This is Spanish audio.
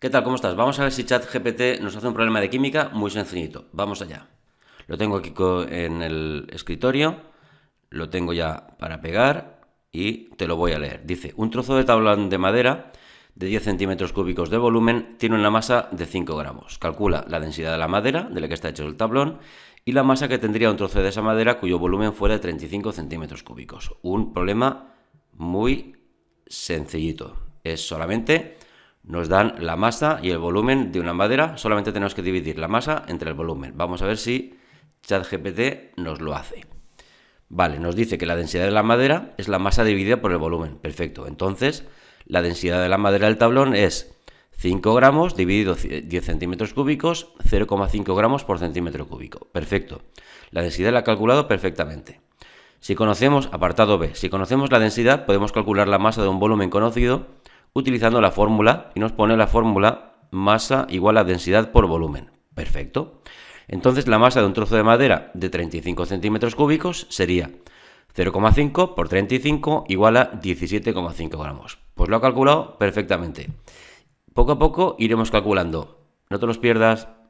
¿Qué tal? ¿Cómo estás? Vamos a ver si ChatGPT nos hace un problema de química muy sencillito. Vamos allá. Lo tengo aquí en el escritorio, lo tengo ya para pegar y te lo voy a leer. Dice, un trozo de tablón de madera de 10 centímetros cúbicos de volumen tiene una masa de 5 gramos. Calcula la densidad de la madera de la que está hecho el tablón y la masa que tendría un trozo de esa madera cuyo volumen fuera de 35 centímetros cúbicos. Un problema muy sencillito. Es solamente nos dan la masa y el volumen de una madera. Solamente tenemos que dividir la masa entre el volumen. Vamos a ver si ChatGPT nos lo hace. Vale, nos dice que la densidad de la madera es la masa dividida por el volumen. Perfecto. Entonces, la densidad de la madera del tablón es 5 gramos dividido 10 centímetros cúbicos, 0,5 gramos por centímetro cúbico. Perfecto. La densidad la ha calculado perfectamente. Si conocemos, apartado B, si conocemos la densidad, podemos calcular la masa de un volumen conocido utilizando la fórmula y nos pone la fórmula masa igual a densidad por volumen. Perfecto. Entonces la masa de un trozo de madera de 35 centímetros cúbicos sería 0,5 por 35 igual a 17,5 gramos. Pues lo ha calculado perfectamente. Poco a poco iremos calculando. No te los pierdas.